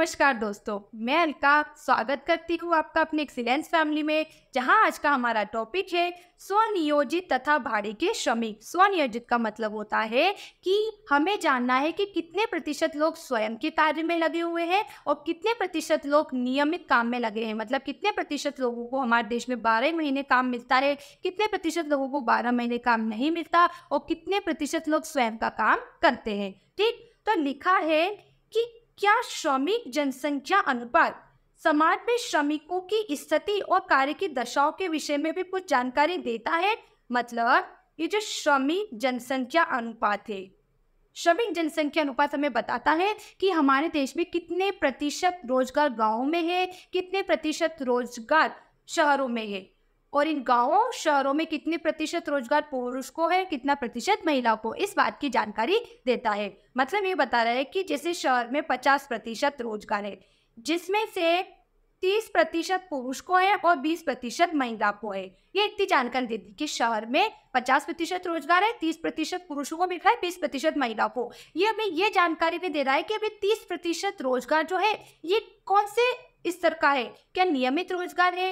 नमस्कार दोस्तों मैं अलका स्वागत करती हूँ आपका अपने एक्सीलेंस फैमिली में जहाँ आज का हमारा टॉपिक है स्वनियोजित तथा भाड़े के श्रमिक स्वनियोजित का मतलब होता है कि हमें जानना है कि कितने प्रतिशत लोग स्वयं के कार्य में लगे हुए हैं और कितने प्रतिशत लोग नियमित काम में लगे हैं मतलब कितने प्रतिशत लोगों को हमारे देश में बारह महीने काम मिलता है कितने प्रतिशत लोगों को बारह महीने काम नहीं मिलता और कितने प्रतिशत लोग स्वयं का काम करते हैं ठीक तो लिखा है कि क्या श्रमिक जनसंख्या अनुपात समाज में श्रमिकों की स्थिति और कार्य की दशाओं के विषय में भी कुछ जानकारी देता है मतलब ये जो श्रमिक जनसंख्या अनुपात है श्रमिक जनसंख्या अनुपात हमें बताता है कि हमारे देश में कितने प्रतिशत रोजगार गांवों में है कितने प्रतिशत रोजगार शहरों में है और इन गांवों शहरों में कितने प्रतिशत रोजगार पुरुष को है कितना प्रतिशत महिला को इस बात की जानकारी देता है मतलब ये बता रहा है कि जैसे शहर में पचास प्रतिशत रोजगार है जिसमें से तीस प्रतिशत पुरुष को है और बीस प्रतिशत महिला को है ये इतनी जानकारी देती कि शहर में पचास प्रतिशत रोजगार है तीस प्रतिशत पुरुषों को मिल रहा है बीस प्रतिशत महिला को ये अभी ये जानकारी भी दे रहा है कि अभी तीस प्रतिशत रोजगार जो है ये कौन से स्तर का है क्या नियमित रोजगार है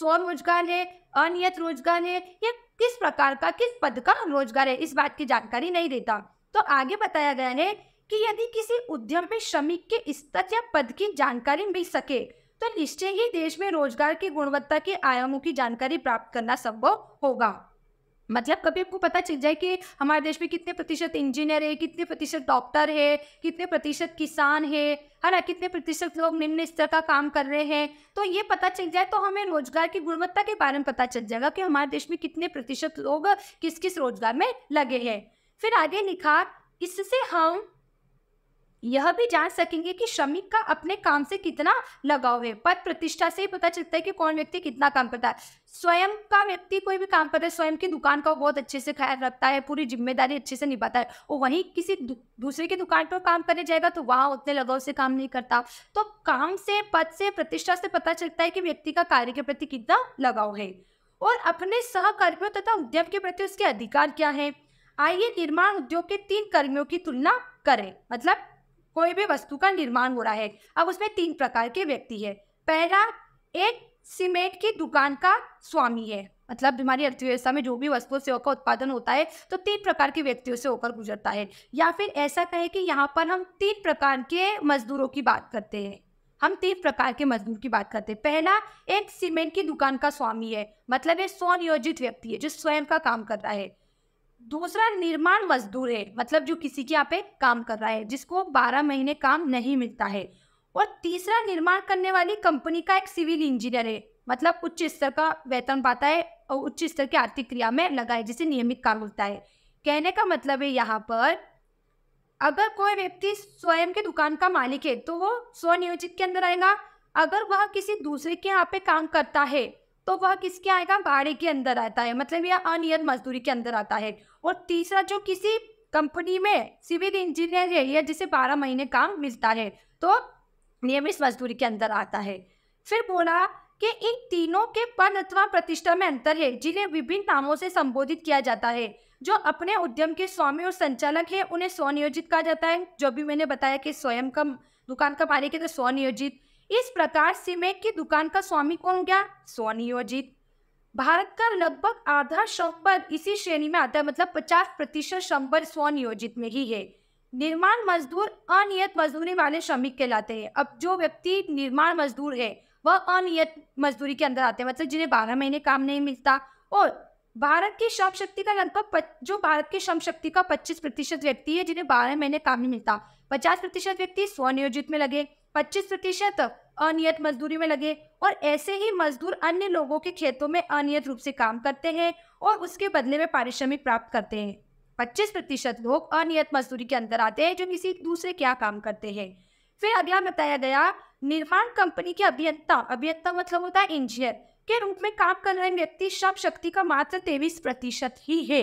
स्वयं रोजगार है अनियत रोजगार है या किस प्रकार का किस पद का रोजगार है इस बात की जानकारी नहीं देता तो आगे बताया गया है कि यदि किसी उद्यम में श्रमिक के स्तर या पद की जानकारी मिल सके तो निश्चय ही देश में रोजगार की गुणवत्ता के आयामों की जानकारी प्राप्त करना संभव होगा मतलब कभी आपको पता चल जाए कि हमारे देश में कितने प्रतिशत इंजीनियर है कितने प्रतिशत डॉक्टर है कितने प्रतिशत किसान है है ना कितने प्रतिशत लोग निम्न स्तर का काम कर रहे हैं तो ये पता चल जाए तो हमें रोजगार की गुणवत्ता के बारे में पता चल जाएगा कि हमारे देश में कितने प्रतिशत लोग किस किस रोजगार में लगे हैं फिर आगे लिखा इससे हम यह भी जान सकेंगे कि श्रमिक का अपने काम से कितना लगाव है पद प्रतिष्ठा से ही पता चलता है कि कौन व्यक्ति कितना काम करता है स्वयं का व्यक्ति कोई भी काम करता है स्वयं की दुकान का बहुत अच्छे से ख्याल रखता है पूरी जिम्मेदारी अच्छे से निभाता है और वहीं किसी दूसरे की दुकान पर काम करने जाएगा तो वहाँ उतने लगाव से काम नहीं करता तो काम से पद से प्रतिष्ठा से पता चलता है कि व्यक्ति का कार्य के प्रति कितना लगाव है और अपने सहकर्मियों तथा उद्यम के प्रति उसके अधिकार क्या है आइए निर्माण उद्योग के तीन कर्मियों की तुलना करें मतलब कोई भी वस्तु का निर्माण हो रहा है अब उसमें तीन प्रकार के व्यक्ति है पहला एक सीमेंट की दुकान का स्वामी है मतलब हमारी अर्थव्यवस्था में जो भी वस्तु सेवा का उत्पादन होता है तो तीन प्रकार के व्यक्तियों से होकर गुजरता है या फिर ऐसा कहे कि यहाँ पर हम तीन प्रकार के मजदूरों की बात करते हैं हम तीन प्रकार के मजदूर की बात करते हैं पहला एक सीमेंट की दुकान का स्वामी है मतलब ये स्वनियोजित व्यक्ति है जो स्वयं का काम कर रहा है दूसरा निर्माण मजदूर है मतलब जो किसी के यहाँ पे काम कर रहा है जिसको बारह महीने काम नहीं मिलता है और तीसरा निर्माण करने वाली कंपनी का एक सिविल इंजीनियर है मतलब उच्च स्तर का वेतन पाता है और उच्च स्तर की आर्थिक क्रिया में लगा है जिसे नियमित काम होता है कहने का मतलब है यहाँ पर अगर कोई व्यक्ति स्वयं के दुकान का मालिक है तो वो स्वनियोजित के अंदर आएगा अगर वह किसी दूसरे के यहाँ पे काम करता है तो वह किसके आएगा भाड़े के अंदर आता है मतलब यह अनियत मजदूरी के अंदर आता है और तीसरा जो किसी कंपनी में सिविल इंजीनियर है या जिसे बारह महीने काम मिलता है तो नियमित मजदूरी के अंदर आता है फिर बोला कि इन तीनों के पद अथवा प्रतिष्ठा में अंतर है जिन्हें विभिन्न नामों से संबोधित किया जाता है जो अपने उद्यम के स्वामी और संचालक है उन्हें स्वनियोजित कहा जाता है जो भी मैंने बताया कि स्वयं का दुकान का मालिक है तो स्वनियोजित इस प्रकार सीमेंट की दुकान का स्वामी कौन गया स्वनियोजित भारत का लगभग आधा शंबर इसी श्रेणी में आता है मतलब 50 प्रतिशत शंबर स्वनियोजित में ही है निर्माण मजदूर अनियत मजदूरी वाले श्रमिक कहलाते हैं अब जो व्यक्ति निर्माण मजदूर है वह अनियत मजदूरी के अंदर आते हैं मतलब जिन्हें बारह महीने काम नहीं मिलता और भारत की श्रम शक्ति का लगभग जो भारत की श्रम शक्ति का पच्चीस प्रतिशत व्यक्ति है जिन्हें बारह महीने काम नहीं मिलता पचास प्रतिशत व्यक्ति स्वनियोजित में लगे पच्चीस प्रतिशत अनियत मजदूरी में लगे और ऐसे ही मजदूर अन्य लोगों के खेतों में अनियत रूप से काम करते हैं और उसके बदले में पारिश्रमिक प्राप्त करते हैं पच्चीस प्रतिशत लोग अनियत मजदूरी के अंदर आते हैं जो किसी दूसरे क्या काम करते हैं फिर अगला बताया गया निर्माण कंपनी के अभियंता अभियंता मतलब होता है इंजीनियर के रूप में काम कर रहे व्यक्ति श्रम शक्ति का मात्र तेईस प्रतिशत ही है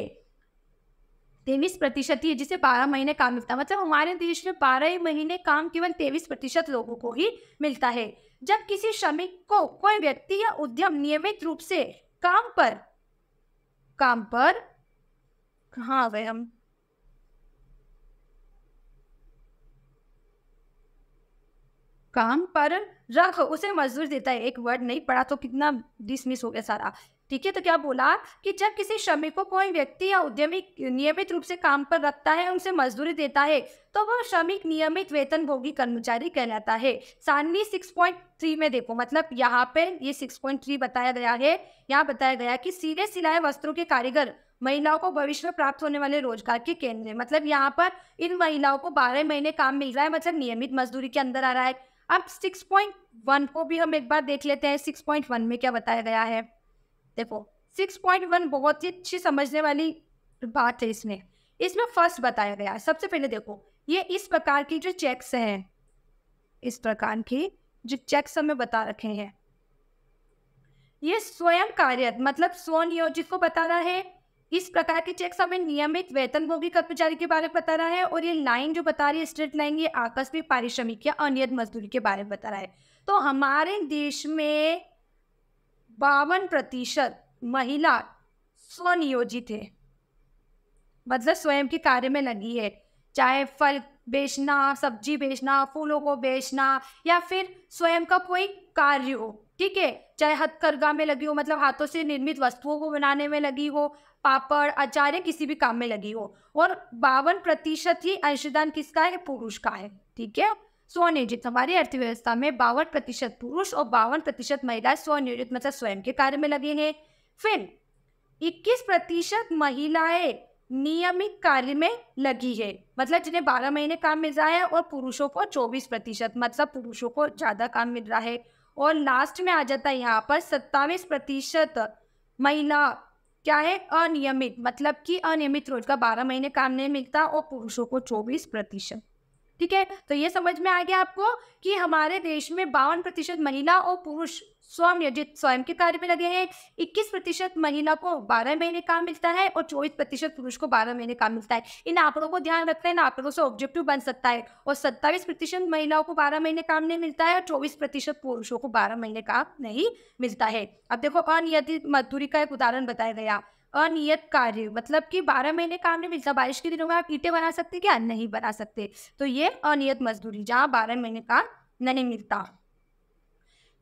तेईस प्रतिशत ही है जिसे बारह महीने काम मिलता है मतलब हमारे देश में बारह ही महीने काम केवल तेईस प्रतिशत लोगों को ही मिलता है जब किसी श्रमिक को कोई व्यक्ति या उद्यम नियमित रूप से काम पर काम पर कहा गए हम काम पर रख उसे मजदूर देता है एक वर्ड नहीं पढ़ा तो कितना डिसमिस हो गया सारा ठीक है तो क्या बोला कि जब किसी श्रमिकों को कोई व्यक्ति या उद्यमी नियमित रूप से काम पर रखता है उनसे मजदूरी देता है तो वह श्रमिक नियमित वेतन भोगी कर्मचारी कहलाता है सानवी 6.3 में देखो मतलब यहाँ पे ये 6.3 बताया गया है यहाँ बताया गया कि सीधे सिलाए वस्त्रों के कारीगर महिलाओं को भविष्य में प्राप्त होने वाले रोजगार के केंद्र मतलब यहाँ पर इन महिलाओं को बारह महीने काम मिल रहा है मतलब नियमित मजदूरी के अंदर आ रहा है अब सिक्स को भी हम एक बार देख लेते हैं सिक्स में क्या बताया गया है देखो 6.1 बहुत ही अच्छी समझने वाली बात है इसमें इसमें फर्स्ट बताया गया है सबसे पहले देखो ये इस प्रकार की जो चेक्स हैं इस प्रकार की जो चेक्स हमें बता रखे हैं ये स्वयं कार्य मतलब स्वनियोजित को रहा है इस प्रकार के चेक्स हमें नियमित वेतन भोगी कर्मचारी के बारे में बता रहा है और ये लाइन जो बता रही है स्ट्रेट लाइन ये आकस्मिक पारिश्रमिक या अनियत मजदूरी के बारे में बता रहा है तो हमारे देश में बावन प्रतिशत महिला स्वनियोजित है मतलब स्वयं के कार्य में लगी है चाहे फल बेचना सब्जी बेचना फूलों को बेचना या फिर स्वयं का कोई कार्य हो ठीक है चाहे हथकरघा में लगी हो मतलब हाथों से निर्मित वस्तुओं को बनाने में लगी हो पापड़ अचार या किसी भी काम में लगी हो और बावन प्रतिशत ही अंशदान किसका है पुरुष का है ठीक है स्वनियोजित हमारी अर्थव्यवस्था में बावन प्रतिशत पुरुष और बावन प्रतिशत महिलाएं स्वनियोजित मतलब स्वयं के कार्य में लगे हैं फिर 21 प्रतिशत महिलाएं नियमित कार्य में लगी है मतलब जिन्हें 12 महीने काम मिल रहा है और पुरुषों को 24 प्रतिशत मतलब पुरुषों को ज्यादा काम मिल रहा है और लास्ट में आ जाता है यहाँ पर सत्तावीस प्रतिशत महिला क्या है अनियमित मतलब कि अनियमित रोजगार बारह महीने काम नहीं मिलता और पुरुषों को चौबीस प्रतिशत ठीक है तो ये समझ में आ गया आपको कि हमारे देश में बावन प्रतिशत महिला और पुरुष स्वनियोजित स्वयं के कार्य में लगे हैं इक्कीस प्रतिशत महिला को बारह महीने काम मिलता है और चौबीस प्रतिशत पुरुष को बारह महीने काम मिलता है इन आंकड़ों को ध्यान रखते हैं आंकड़ों से ऑब्जेक्टिव बन सकता है और सत्ताईस प्रतिशत महिलाओं को बारह महीने काम नहीं मिलता है और चौबीस प्रतिशत पुरुषों को बारह महीने काम नहीं मिलता है अब देखो अनियत मजदूरी का एक उदाहरण बताया गया अनियत कार्य मतलब कि बारह महीने काम नहीं मिलता बारिश के दिनों में आप ईटे बना सकते क्या नहीं बना सकते तो ये अनियत मजदूरी जहाँ बारह महीने काम नहीं मिलता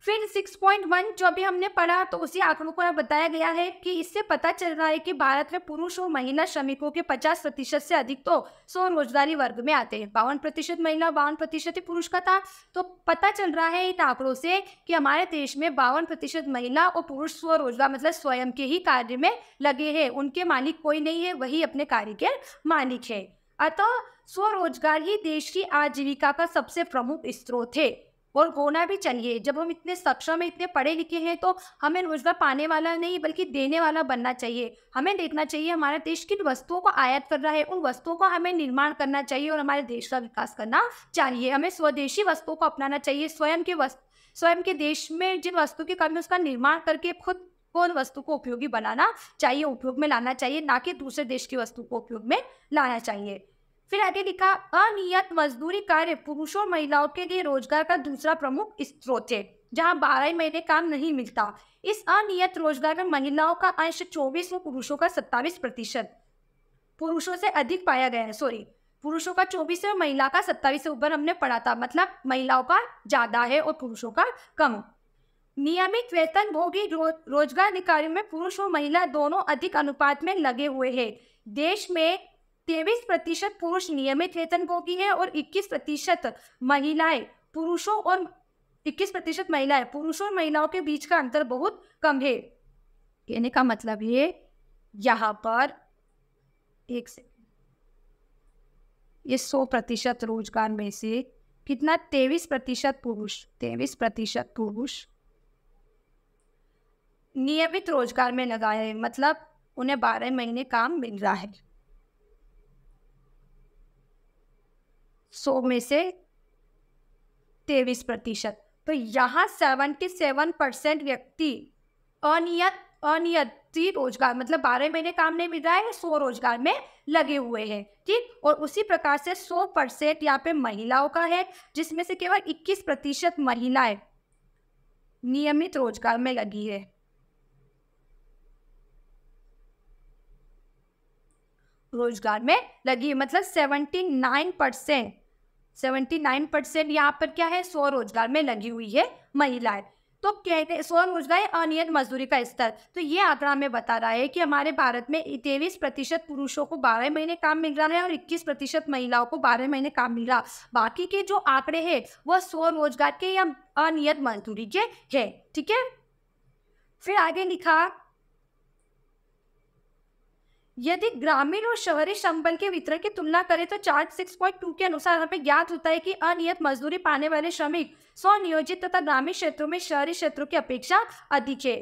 फिर 6.1 जो अभी हमने पढ़ा तो उसी आंकड़ों को बताया गया है कि इससे पता चल रहा है कि भारत में पुरुष और महिला श्रमिकों के 50 प्रतिशत से अधिक तो स्वरोजगारी वर्ग में आते हैं बावन प्रतिशत महिला बावन प्रतिशत ही पुरुष का था तो पता चल रहा है इन आंकड़ों से कि हमारे देश में बावन प्रतिशत महिला और पुरुष स्वरोजगार मतलब स्वयं के ही कार्य में लगे हैं उनके मालिक कोई नहीं है वही अपने कार्य के मालिक है अतः स्वरोजगार ही देश की आजीविका का सबसे प्रमुख स्रोत है और होना भी चाहिए जब हम इतने सक्षम हैं इतने पढ़े लिखे हैं तो हमें रोजगार पाने वाला नहीं बल्कि देने वाला बनना चाहिए हमें देखना चाहिए हमारा देश किन वस्तुओं को आयात कर रहा है उन वस्तुओं का हमें निर्माण करना चाहिए और हमारे देश का विकास करना चाहिए हमें स्वदेशी वस्तुओं को अपनाना चाहिए स्वयं के वस्तु स्वयं के देश में जिन वस्तु की कमी उसका निर्माण करके खुद को उन वस्तु को उपयोगी बनाना चाहिए उपयोग में लाना चाहिए ना कि दूसरे देश की वस्तु को उपयोग में लाना चाहिए फिर आगे लिखा अनियत मजदूरी कार्य पुरुषों और महिलाओं के लिए रोजगार का दूसरा प्रमुख स्रोत है जहाँ बारह महीने काम नहीं मिलता इस अनियत रोजगार में महिलाओं का अंश चौबीस और पुरुषों का सत्ताईस प्रतिशत पुरुषों से अधिक पाया गया है सॉरी पुरुषों का चौबीस और महिला का सत्ताईस से ऊपर हमने पढ़ा था मतलब महिलाओं का ज्यादा है और पुरुषों का कम नियमित वेतन भोगी रो, रोजगार निकायों में पुरुष और महिला दोनों अधिक अनुपात में लगे हुए हैं देश में तेवीस प्रतिशत पुरुष नियमित वेतन भोगी है और इक्कीस प्रतिशत महिलाएं पुरुषों और इक्कीस प्रतिशत महिलाएं पुरुषों और महिलाओं के बीच का अंतर बहुत कम है कहने का मतलब ये यहाँ पर एक से ये सौ प्रतिशत रोजगार में से कितना तेवीस प्रतिशत पुरुष तेवीस प्रतिशत पुरुष नियमित रोजगार में लगाए मतलब उन्हें बारह महीने काम मिल रहा है सौ में से तेईस प्रतिशत तो यहाँ सेवेंटी सेवन परसेंट व्यक्ति अनियत अनियति रोजगार मतलब बारह महीने काम नहीं मिल रहा है सौ रोजगार में लगे हुए हैं ठीक और उसी प्रकार से सौ परसेंट यहाँ पे महिलाओं का है जिसमें से केवल इक्कीस प्रतिशत महिलाएं नियमित रोजगार में लगी है रोजगार में लगी है मतलब seventy nine percent seventy nine percent यहाँ पर क्या है स्वरोजगार में लगी हुई है महिलाएं तो कहते स्वरोजगार अनियत मजदूरी का स्तर तो ये आंकड़ा हमें बता रहा है कि हमारे भारत में तेईस प्रतिशत पुरुषों को बारह महीने काम मिल रहा है और इक्कीस प्रतिशत महिलाओं को बारह महीने काम मिल रहा बाकी के जो आंकड़े हैं वह स्वरोजगार के या अनियत मजदूरी के है ठीक है फिर आगे लिखा यदि ग्रामीण और शहरी श्रम के वितरण की तुलना करें तो चार्ट सिक्स पॉइंट टू के अनुसार हमें ज्ञात होता है कि अनियत मजदूरी पाने वाले श्रमिक स्वनियोजित तथा ग्रामीण क्षेत्रों में शहरी क्षेत्रों की अपेक्षा अधिक है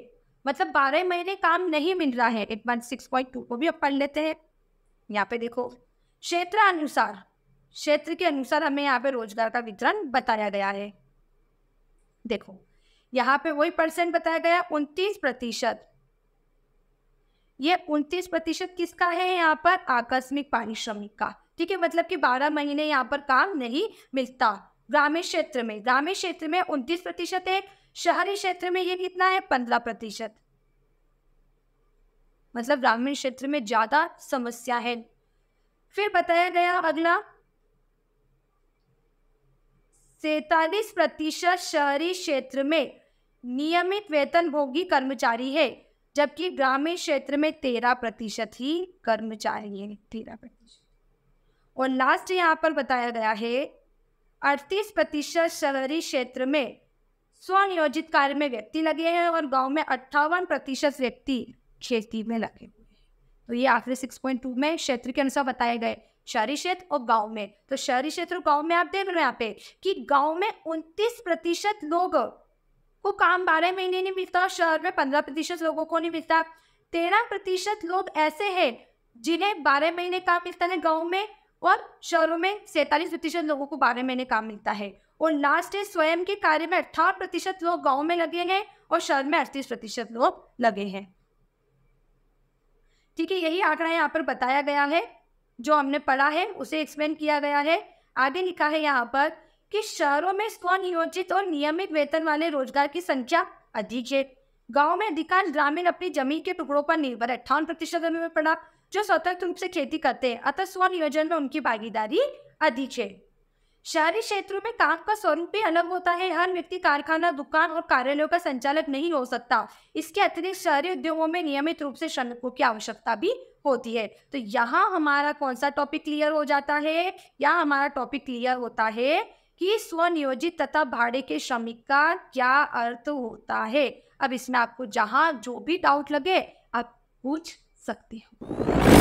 मतलब बारह महीने काम नहीं मिल रहा है एक बार सिक्स पॉइंट टू को भी पढ़ लेते हैं यहाँ पे देखो क्षेत्र अनुसार क्षेत्र के अनुसार हमें यहाँ पे रोजगार का वितरण बताया गया है देखो यहाँ पे वही परसेंट बताया गया उनतीस प्रतिशत ये उनतीस प्रतिशत किसका है यहाँ पर आकस्मिक पारिश्रमिक का ठीक है मतलब कि बारह महीने यहाँ पर काम नहीं मिलता ग्रामीण क्षेत्र में ग्रामीण क्षेत्र में उनतीस प्रतिशत है शहरी क्षेत्र में ये कितना है पंद्रह प्रतिशत मतलब ग्रामीण क्षेत्र में ज्यादा समस्या है फिर बताया गया अगला सैतालीस प्रतिशत शहरी क्षेत्र में नियमित वेतन भोगी कर्मचारी है जबकि ग्रामीण क्षेत्र में तेरह प्रतिशत ही कर्मचारी हैं तेरह प्रतिशत और लास्ट यहाँ पर बताया गया है अड़तीस प्रतिशत शहरी क्षेत्र में स्वनियोजित कार्य में व्यक्ति लगे हैं और गांव में अट्ठावन प्रतिशत व्यक्ति खेती में लगे हुए तो ये आखिरी सिक्स पॉइंट टू में क्षेत्र के अनुसार बताए गए शहरी क्षेत्र और गांव में तो शहरी क्षेत्र और गांव में आप देख रहे हैं यहाँ पे कि गांव में उनतीस प्रतिशत लोग को काम बारह महीने नहीं मिलता और शहर में पंद्रह प्रतिशत लोगों को नहीं मिलता तेरह प्रतिशत लोग ऐसे हैं जिन्हें बारह महीने काम मिलता है गाँव में और शहरों में सैंतालीस प्रतिशत लोगों को बारह महीने काम मिलता है और लास्ट है स्वयं के कार्य में अट्ठावन प्रतिशत लोग गाँव में लगे हैं और शहर में अड़तीस प्रतिशत लोग लगे हैं ठीक है यही आंकड़ा यहाँ पर बताया गया है जो हमने पढ़ा है उसे एक्सप्लेन किया गया है आगे लिखा है यहाँ पर कि शहरों में स्वनियोजित और नियमित वेतन वाले रोजगार की संख्या अधिक है गाँव में अधिकांश ग्रामीण अपनी जमीन के टुकड़ों पर निर्भर अट्ठावन प्रतिशत पड़ा जो स्वतंत्र रूप से खेती करते हैं अतः स्वनियोजन में उनकी भागीदारी अधिक है शहरी क्षेत्रों में काम का स्वरूप भी अलग होता है हर व्यक्ति कारखाना दुकान और कार्यालयों का संचालक नहीं हो सकता इसके अतिरिक्त शहरी उद्योगों में नियमित रूप से श्रमिकों की आवश्यकता भी होती है तो यहाँ हमारा कौन सा टॉपिक क्लियर हो जाता है या हमारा टॉपिक क्लियर होता है कि स्वनियोजित तथा भाड़े के श्रमिक का क्या अर्थ होता है अब इसमें आपको जहां जो भी डाउट लगे आप पूछ सकते हो